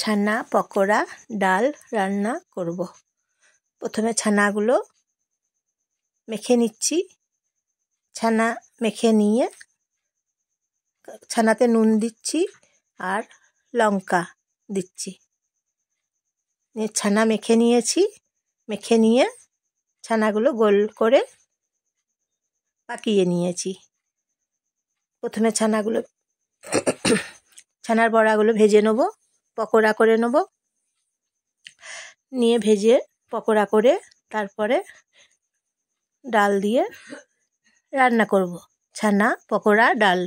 ছানা পকোড়া ডাল রান্না করব প্রথমে ছানাগুলো মেখে নিচ্ছি ছানা মেখে নিয়ে ছানাতে নুন দিচ্ছি আর লঙ্কা দিচ্ছি ছানা মেখে নিয়েছি মেখে নিয়ে ছানাগুলো গোল করে পাকিয়ে নিয়েছি প্রথমে ছানাগুলো ছানার বড়াগুলো ভেজে নেবো পকোড়া করে নেব নিয়ে ভেজে পকোড়া করে তারপরে ডাল দিয়ে রান্না করব ছানা পকোড়া ডাল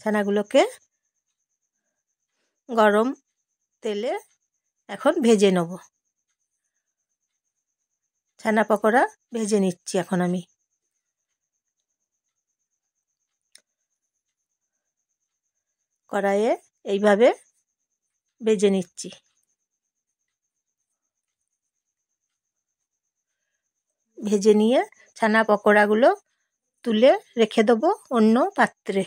ছানাগুলোকে গরম তেলে এখন ভেজে নেব ছানা পকোড়া ভেজে নিচ্ছি এখন আমি কড়াইয়ে এইভাবে বেজে নিচ্ছি ভেজে নিয়ে ছানা পকোড়াগুলো তুলে রেখে দেবো অন্য পাত্রে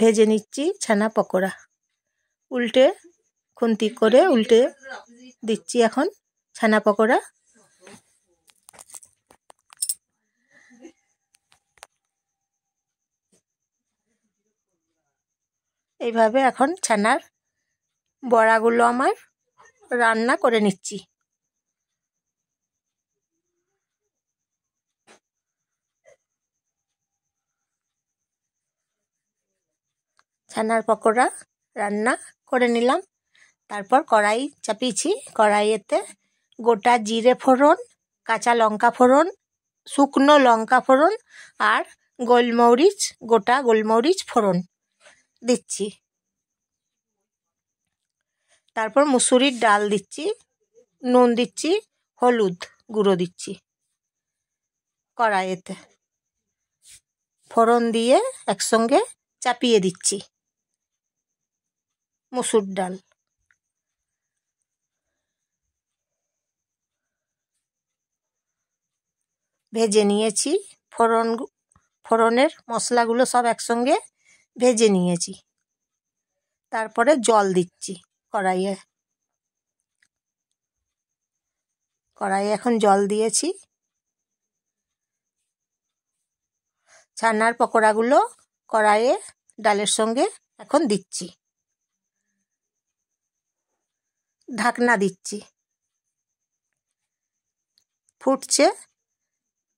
ভেজে নিচ্ছি ছানা পকোড়া উল্টে খুন্তি করে উল্টে দিচ্ছি এখন ছানা পকোড়া এইভাবে এখন ছানার বড়াগুলো আমার রান্না করে নিচ্ছি ছানার পকোড়া রান্না করে নিলাম তারপর কড়াই চাপিয়েছি কড়াইয়েতে গোটা জিরে ফোড়ন কাঁচা লঙ্কা ফোড়ন শুকনো লঙ্কা ফোড়ন আর গোলমরিচ গোটা গোলমরিচ ফোড়ন দিচ্ছি তারপর মুসুরির ডাল দিচ্ছি নুন দিচ্ছি হলুদ গুঁড়ো দিচ্ছি কড়াইয়েতে ফোড়ন দিয়ে একসঙ্গে চাপিয়ে দিচ্ছি মুসুর ডাল ভেজে নিয়েছি ফোড়ন ফোড়নের মশলাগুলো সব একসঙ্গে ভেজে নিয়েছি তারপরে জল দিচ্ছি কড়াইয়ে কড়াইয়ে এখন জল দিয়েছি ছানার পকোড়াগুলো কড়াইয়ে ডালের সঙ্গে এখন দিচ্ছি ঢাকনা দিচ্ছি ফুটছে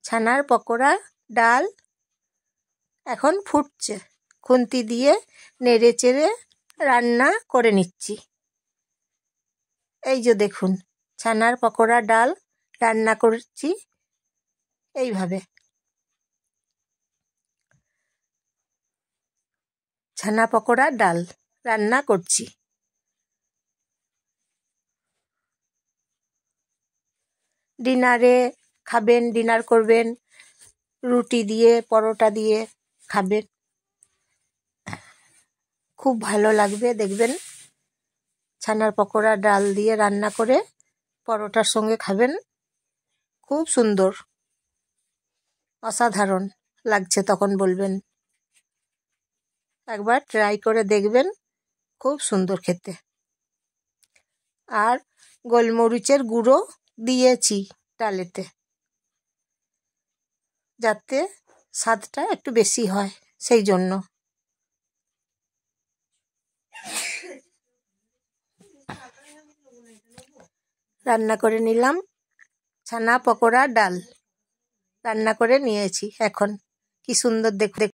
ছানার পকোড়া ডাল এখন ফুটছে খুন্তি দিয়ে নেড়ে চেড়ে রান্না করে নিচ্ছি এই যে দেখুন ছানার পকোড়া ডাল রান্না করছি এইভাবে ছানা পকোড়া ডাল রান্না করছি ডিনারে খাবেন ডিনার করবেন রুটি দিয়ে পরোটা দিয়ে খাবেন খুব ভালো লাগবে দেখবেন ছানার পকোড়া ডাল দিয়ে রান্না করে পরোটার সঙ্গে খাবেন খুব সুন্দর অসাধারণ লাগছে তখন বলবেন একবার ট্রাই করে দেখবেন খুব সুন্দর খেতে আর গোলমরিচের গুঁড়ো দিয়েছি ডালেতে যাতে স্বাদটা একটু বেশি হয় সেই জন্য রান্না করে নিলাম ছানা পকোড়া ডাল রান্না করে নিয়েছি এখন কি সুন্দর দেখতে